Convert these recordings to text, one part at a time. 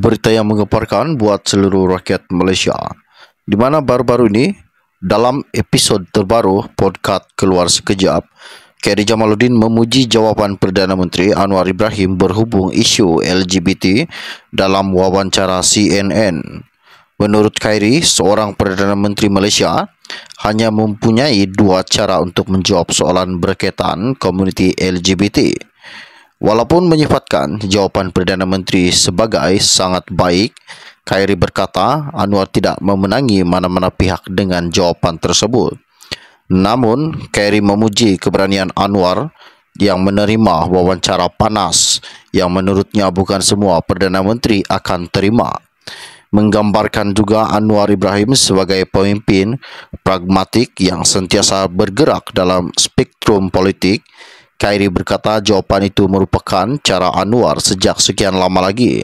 berita yang mengeparkan buat seluruh rakyat Malaysia. Di mana baru-baru ini, dalam episod terbaru podcast Keluar Sekejap, Kerry Jamaluddin memuji jawapan Perdana Menteri Anwar Ibrahim berhubung isu LGBT dalam wawancara CNN. Menurut Khairi, seorang Perdana Menteri Malaysia hanya mempunyai dua cara untuk menjawab soalan berkaitan komuniti LGBT. Walaupun menyifatkan jawapan Perdana Menteri sebagai sangat baik, Khairi berkata Anwar tidak memenangi mana-mana pihak dengan jawapan tersebut. Namun, Khairi memuji keberanian Anwar yang menerima wawancara panas yang menurutnya bukan semua Perdana Menteri akan terima. Menggambarkan juga Anwar Ibrahim sebagai pemimpin pragmatik yang sentiasa bergerak dalam spektrum politik Kyrie berkata jawapan itu merupakan cara Anwar sejak sekian lama lagi.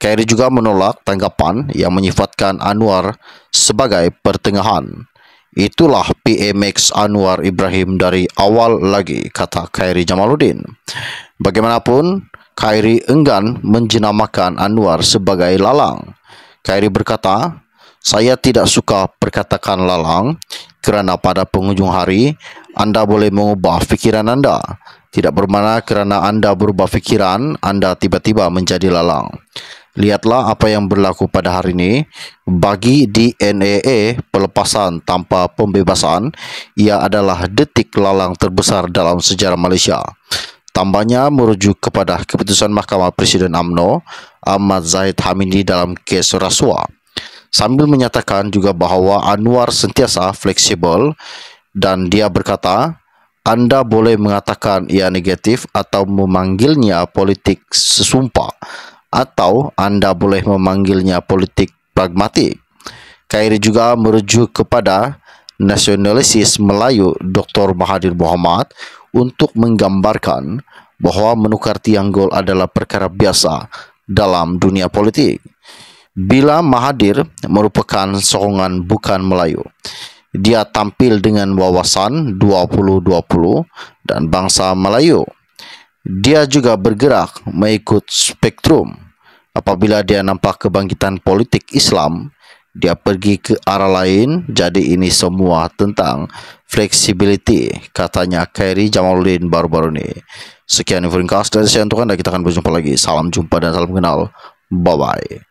Kyrie juga menolak tanggapan yang menyifatkan Anwar sebagai pertengahan. Itulah PMX Anwar Ibrahim dari awal lagi, kata Khairi Jamaluddin. Bagaimanapun, Khairi enggan menjenamakan Anwar sebagai lalang. Khairi berkata, saya tidak suka perkatakan lalang kerana pada penghujung hari anda boleh mengubah fikiran anda. Tidak bermakna kerana anda berubah fikiran, anda tiba-tiba menjadi lalang. Lihatlah apa yang berlaku pada hari ini. Bagi DNAA, pelepasan tanpa pembebasan, ia adalah detik lalang terbesar dalam sejarah Malaysia. Tambahnya merujuk kepada keputusan Mahkamah Presiden AMNO, Ahmad Zahid Hamidi dalam kes rasuah sambil menyatakan juga bahawa Anwar sentiasa fleksibel dan dia berkata anda boleh mengatakan ia negatif atau memanggilnya politik sesumpah atau anda boleh memanggilnya politik pragmatik. Khairi juga merujuk kepada nasionalisis Melayu Dr. Mahathir Mohamad untuk menggambarkan bahawa menukar tianggol adalah perkara biasa dalam dunia politik bila Mahathir merupakan sokongan bukan Melayu. Dia tampil dengan wawasan 2020 dan bangsa Melayu. Dia juga bergerak mengikut spektrum. Apabila dia nampak kebangkitan politik Islam, dia pergi ke arah lain. Jadi ini semua tentang flexibility, katanya Kairi Jamaluddin baru-baru ini. Sekian informasi dari saya untuk anda. Kita akan berjumpa lagi. Salam jumpa dan salam kenal. Bye-bye.